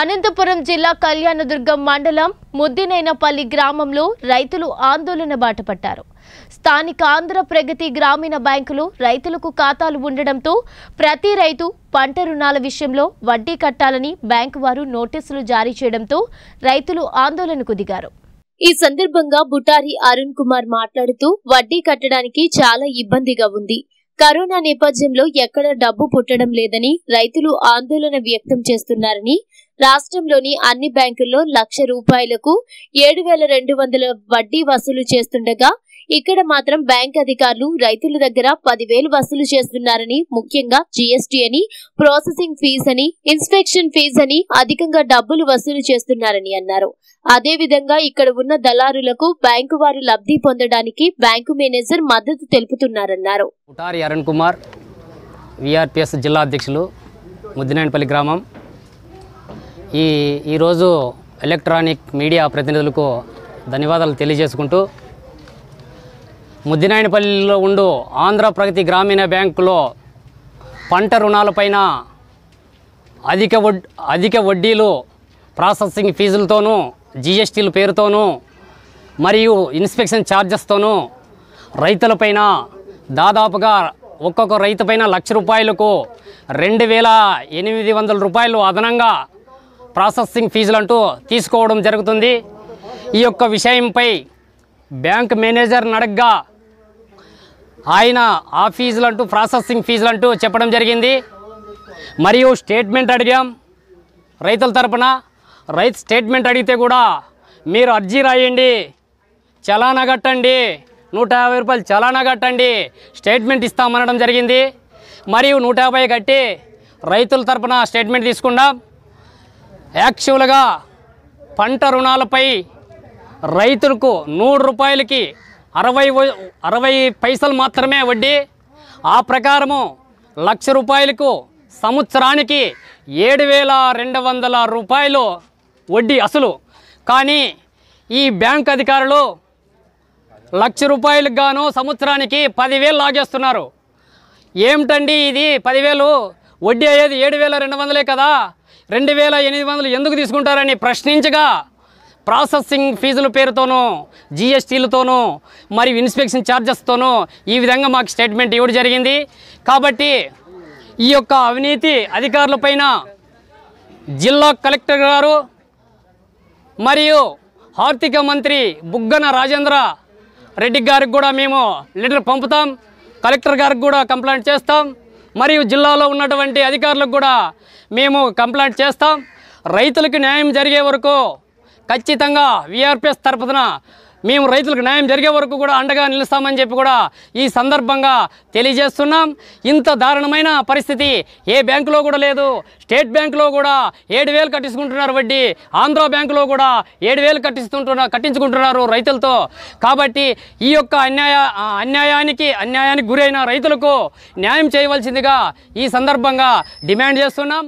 అనంతపురం జిల్లా కళ్యాణదుర్గం మండలం ముద్దినైనపల్లి గ్రామంలో రైతులు ఆందోళన బాటపట్టారు స్థానిక ఆంధ్ర ప్రగతి గ్రామీణ బ్యాంకులు రైతులకు ఖాతాలు ఉండడంతో ప్రతి రైతు పంట రుణాల విషయంలో వడ్డీ కట్టాలని బ్యాంకు వారు నోటీసులు జారీ చేయడంతో రైతులు ఆందోళనకు దిగారు ఈ సందర్భంగా బుటారి అరుణ్ కుమార్ మాట్లాడుతూ వడ్డీ కట్టడానికి చాలా ఇబ్బందిగా ఉంది కరోనా నేపథ్యంలో ఎక్కడ డబ్బు పుట్టడం లేదని రైతులు ఆందోళన వ్యక్తం చేస్తున్నారని రాష్ట్రంలోని అన్ని బ్యాంకుల్లో లక్ష రూపాయలకు ఏడు వేల రెండు వందల వడ్డీ వసూలు చేస్తుండగా ఇక్కడ మాత్రం బ్యాంక్ అధికారులు రైతుల దగ్గర పదివేలు వసూలు చేస్తున్నారని ముఖ్యంగా జీఎస్టీ అని ప్రాసెసింగ్ ఫీజు అని ఇన్స్పెక్షన్ ఫీజు అని అధికంగా డబ్బులు వసూలు చేస్తున్నారని అన్నారు అదేవిధంగా ఇక్కడ ఉన్న దళారులకు బ్యాంకు వారు లబ్ధి పొందడానికి బ్యాంకు మేనేజర్ మద్దతు తెలుపుతున్నారన్నారు అరుణ్ కుమార్ విఆర్పిఎస్ జిల్లా అధ్యక్షులు ముద్దినేనిపల్లి గ్రామం ఈ ఈరోజు ఎలక్ట్రానిక్ మీడియా ప్రతినిధులకు ధన్యవాదాలు తెలియజేసుకుంటూ ముద్దినాయనపల్లిలో ఉండు ఆంధ్ర ప్రగతి గ్రామీణ బ్యాంకులో పంట రుణాలపైన అధిక వడ్ అధిక వడ్డీలు ప్రాసెసింగ్ ఫీజులతోనూ జిఎస్టీల పేరుతోనూ మరియు ఇన్స్పెక్షన్ ఛార్జెస్తోనూ రైతులపైన దాదాపుగా ఒక్కొక్క రైతు పైన లక్ష రూపాయలకు రెండు వేల ఎనిమిది వందల రూపాయలు అదనంగా ప్రాసెసింగ్ ఫీజులంటూ తీసుకోవడం జరుగుతుంది ఈ యొక్క విషయంపై బ్యాంక్ మేనేజర్ నడగ్గా ఆయన ఆ ఫీజులంటూ ప్రాసెసింగ్ అంటూ చెప్పడం జరిగింది మరియు స్టేట్మెంట్ అడిగాం రైతుల తరపున రైతు స్టేట్మెంట్ అడిగితే కూడా మీరు అర్జీ రాయండి చలానా కట్టండి నూట యాభై రూపాయలు చలానా కట్టండి స్టేట్మెంట్ ఇస్తామనడం జరిగింది మరియు నూట యాభై కట్టి రైతుల తరపున స్టేట్మెంట్ తీసుకుందాం యాక్చువల్గా పంట రుణాలపై రైతులకు నూరు రూపాయలకి అరవై అరవై పైసలు మాత్రమే వడ్డీ ఆ ప్రకారము లక్ష రూపాయలకు సంవత్సరానికి ఏడు వేల రెండు వందల రూపాయలు వడ్డీ అసలు కానీ ఈ బ్యాంక్ అధికారులు లక్ష రూపాయలకు గాను సంవత్సరానికి పదివేలు లాగేస్తున్నారు ఏమిటండి ఇది పదివేలు వడ్డీ అయ్యేది ఏడు వేల రెండు వందలే కదా రెండు వేల ఎనిమిది వందలు ఎందుకు తీసుకుంటారని ప్రశ్నించగా ప్రాసెసింగ్ ఫీజుల పేరుతోనూ జిఎస్టీలతోనూ మరియు ఇన్స్పెక్షన్ ఛార్జెస్తోనూ ఈ విధంగా మాకు స్టేట్మెంట్ ఇవ్వడం జరిగింది కాబట్టి ఈ యొక్క అవినీతి అధికారులపైన జిల్లా కలెక్టర్ గారు మరియు ఆర్థిక మంత్రి బుగ్గన రాజేంద్ర రెడ్డి గారికి కూడా మేము లెటర్ పంపుతాం కలెక్టర్ గారికి కూడా కంప్లైంట్ చేస్తాం మరియు జిల్లాలో ఉన్నటువంటి అధికారులకు కూడా మేము కంప్లైంట్ చేస్తాం రైతులకు న్యాయం జరిగే వరకు ఖచ్చితంగా విఆర్పిఎస్ తరపున మేము రైతులకు న్యాయం జరిగే వరకు కూడా అండగా నిలుస్తామని చెప్పి కూడా ఈ సందర్భంగా తెలియజేస్తున్నాం ఇంత దారుణమైన పరిస్థితి ఏ బ్యాంకులో కూడా లేదు స్టేట్ బ్యాంకులో కూడా ఏడు వేలు కట్టించుకుంటున్నారు వడ్డీ ఆంధ్ర బ్యాంకులో కూడా ఏడు వేలు కట్టిస్తుంటున్నారు కట్టించుకుంటున్నారు రైతులతో కాబట్టి ఈ యొక్క అన్యాయ అన్యాయానికి అన్యాయానికి గురైన రైతులకు న్యాయం చేయవలసిందిగా ఈ సందర్భంగా డిమాండ్ చేస్తున్నాం